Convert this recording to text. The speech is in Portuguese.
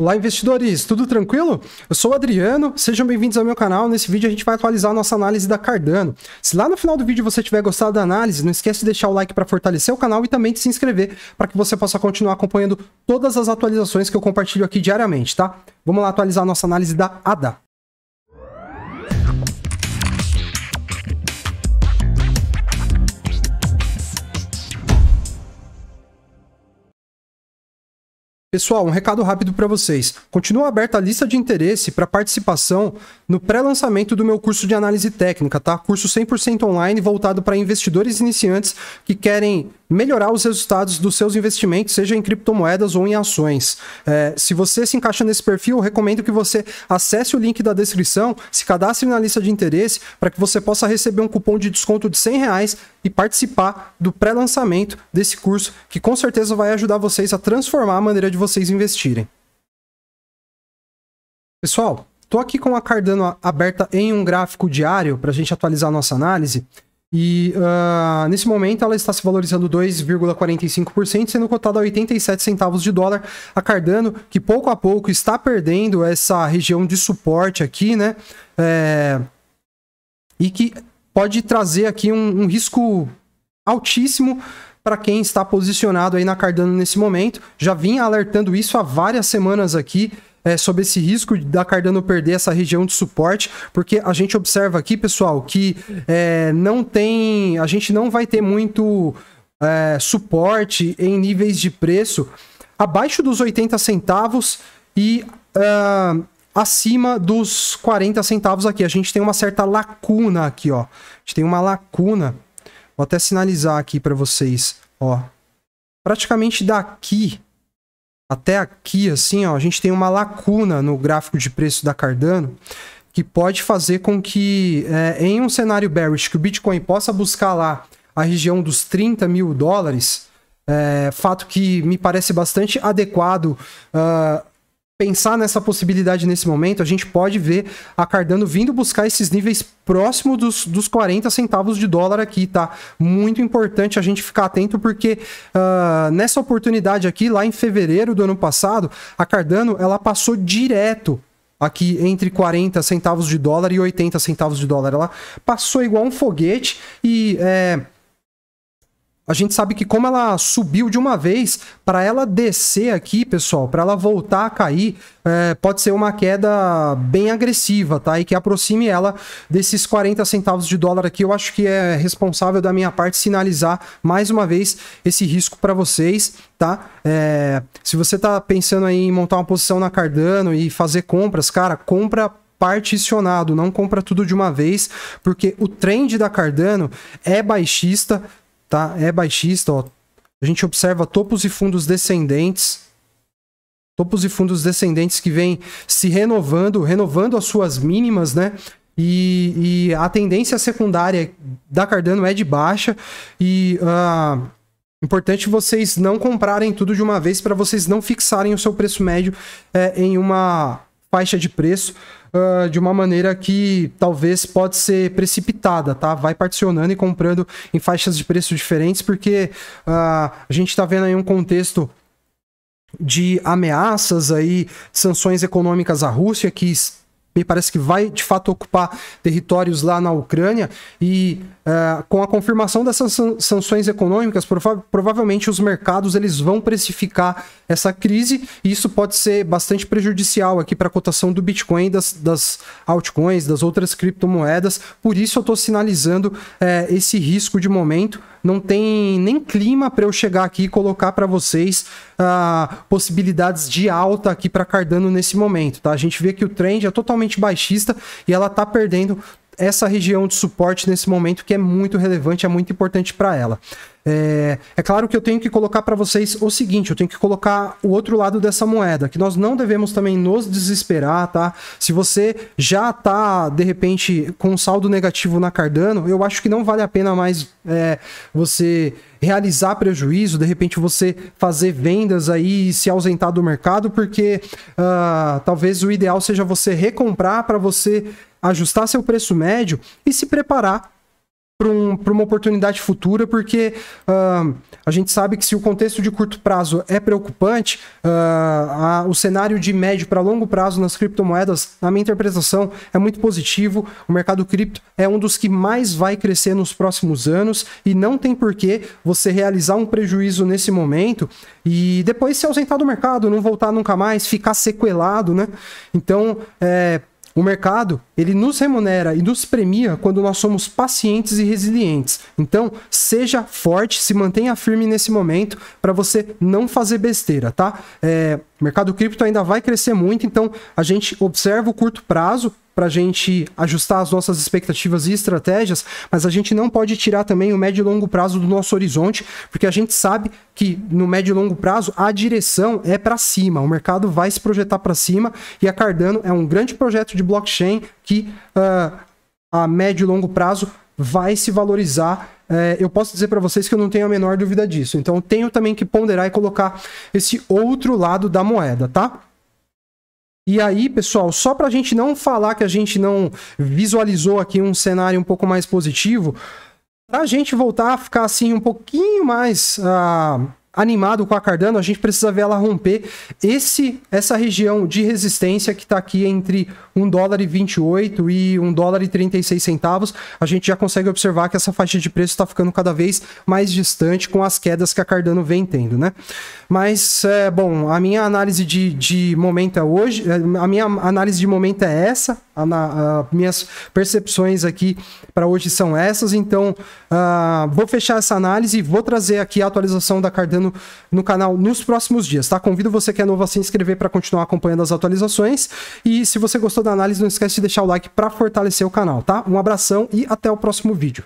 Olá, investidores! Tudo tranquilo? Eu sou o Adriano, sejam bem-vindos ao meu canal. Nesse vídeo a gente vai atualizar a nossa análise da Cardano. Se lá no final do vídeo você tiver gostado da análise, não esquece de deixar o like para fortalecer o canal e também de se inscrever para que você possa continuar acompanhando todas as atualizações que eu compartilho aqui diariamente, tá? Vamos lá atualizar a nossa análise da ADA. Pessoal, um recado rápido para vocês. Continua aberta a lista de interesse para participação no pré-lançamento do meu curso de análise técnica, tá? Curso 100% online voltado para investidores iniciantes que querem melhorar os resultados dos seus investimentos, seja em criptomoedas ou em ações. É, se você se encaixa nesse perfil, eu recomendo que você acesse o link da descrição, se cadastre na lista de interesse para que você possa receber um cupom de desconto de 100 reais e participar do pré-lançamento desse curso, que com certeza vai ajudar vocês a transformar a maneira de vocês investirem. Pessoal, estou aqui com a Cardano aberta em um gráfico diário para a gente atualizar a nossa análise. E uh, nesse momento ela está se valorizando 2,45%, sendo cotada a 87 centavos de dólar. A Cardano, que pouco a pouco está perdendo essa região de suporte aqui, né? É... E que pode trazer aqui um, um risco altíssimo para quem está posicionado aí na Cardano nesse momento. Já vinha alertando isso há várias semanas aqui é, sobre esse risco da Cardano perder essa região de suporte, porque a gente observa aqui, pessoal, que é, não tem, a gente não vai ter muito é, suporte em níveis de preço abaixo dos 80 centavos e uh, acima dos 40 centavos aqui. A gente tem uma certa lacuna aqui, ó. A gente tem uma lacuna. Vou até sinalizar aqui para vocês, ó. Praticamente daqui até aqui, assim, ó, a gente tem uma lacuna no gráfico de preço da Cardano que pode fazer com que, é, em um cenário bearish, que o Bitcoin possa buscar lá a região dos 30 mil dólares, é, fato que me parece bastante adequado uh, pensar nessa possibilidade nesse momento, a gente pode ver a Cardano vindo buscar esses níveis próximo dos, dos 40 centavos de dólar aqui, tá? Muito importante a gente ficar atento, porque uh, nessa oportunidade aqui, lá em fevereiro do ano passado, a Cardano ela passou direto aqui entre 40 centavos de dólar e 80 centavos de dólar. Ela passou igual um foguete e. É, a gente sabe que como ela subiu de uma vez, para ela descer aqui, pessoal, para ela voltar a cair, é, pode ser uma queda bem agressiva, tá? E que aproxime ela desses 40 centavos de dólar aqui. Eu acho que é responsável da minha parte sinalizar mais uma vez esse risco para vocês, tá? É, se você tá pensando em montar uma posição na Cardano e fazer compras, cara, compra particionado, não compra tudo de uma vez, porque o trend da Cardano é baixista, tá? É baixista, ó. A gente observa topos e fundos descendentes. Topos e fundos descendentes que vêm se renovando, renovando as suas mínimas, né? E, e, a tendência secundária da Cardano é de baixa e uh, importante vocês não comprarem tudo de uma vez para vocês não fixarem o seu preço médio é, em uma faixa de preço uh, de uma maneira que talvez pode ser precipitada, tá? Vai particionando e comprando em faixas de preço diferentes, porque uh, a gente está vendo aí um contexto de ameaças aí, sanções econômicas à Rússia que me parece que vai de fato ocupar territórios lá na Ucrânia e uh, com a confirmação dessas sanções econômicas prova provavelmente os mercados eles vão precificar essa crise e isso pode ser bastante prejudicial aqui para a cotação do Bitcoin das, das altcoins das outras criptomoedas por isso eu estou sinalizando uh, esse risco de momento não tem nem clima para eu chegar aqui e colocar para vocês uh, possibilidades de alta aqui para Cardano nesse momento, tá? A gente vê que o trend é totalmente baixista e ela tá perdendo essa região de suporte nesse momento que é muito relevante, é muito importante para ela. É, é, claro que eu tenho que colocar para vocês o seguinte: eu tenho que colocar o outro lado dessa moeda, que nós não devemos também nos desesperar, tá? Se você já tá, de repente, com saldo negativo na Cardano, eu acho que não vale a pena mais é, você realizar prejuízo, de repente você fazer vendas aí e se ausentar do mercado, porque uh, talvez o ideal seja você recomprar para você ajustar seu preço médio e se preparar para um, uma oportunidade futura, porque uh, a gente sabe que se o contexto de curto prazo é preocupante, uh, a, o cenário de médio para longo prazo nas criptomoedas, na minha interpretação, é muito positivo. O mercado cripto é um dos que mais vai crescer nos próximos anos e não tem porquê você realizar um prejuízo nesse momento e depois se ausentar do mercado, não voltar nunca mais, ficar sequelado, né? Então, é, o mercado, ele nos remunera e nos premia quando nós somos pacientes e resilientes. Então, seja forte, se mantenha firme nesse momento para você não fazer besteira, tá? É, o mercado cripto ainda vai crescer muito, então a gente observa o curto prazo para a gente ajustar as nossas expectativas e estratégias, mas a gente não pode tirar também o médio e longo prazo do nosso horizonte, porque a gente sabe que no médio e longo prazo a direção é para cima, o mercado vai se projetar para cima e a Cardano é um grande projeto de blockchain que uh, a médio e longo prazo vai se valorizar. É, eu posso dizer para vocês que eu não tenho a menor dúvida disso. Então, tenho também que ponderar e colocar esse outro lado da moeda, tá? E aí, pessoal, só para a gente não falar que a gente não visualizou aqui um cenário um pouco mais positivo, para a gente voltar a ficar assim um pouquinho mais. Uh animado com a Cardano, a gente precisa ver ela romper esse essa região de resistência que está aqui entre 1 dólar e 28 e 1 dólar e 36 centavos. A gente já consegue observar que essa faixa de preço está ficando cada vez mais distante com as quedas que a Cardano vem tendo, né? Mas, é, bom, a minha análise de, de momento é hoje, é, a minha análise de momento é essa, a, a, minhas percepções aqui para hoje são essas. Então, uh, vou fechar essa análise e vou trazer aqui a atualização da Cardano no canal nos próximos dias, tá? Convido você que é novo a se inscrever para continuar acompanhando as atualizações. E se você gostou da análise, não esquece de deixar o like para fortalecer o canal, tá? Um abração e até o próximo vídeo.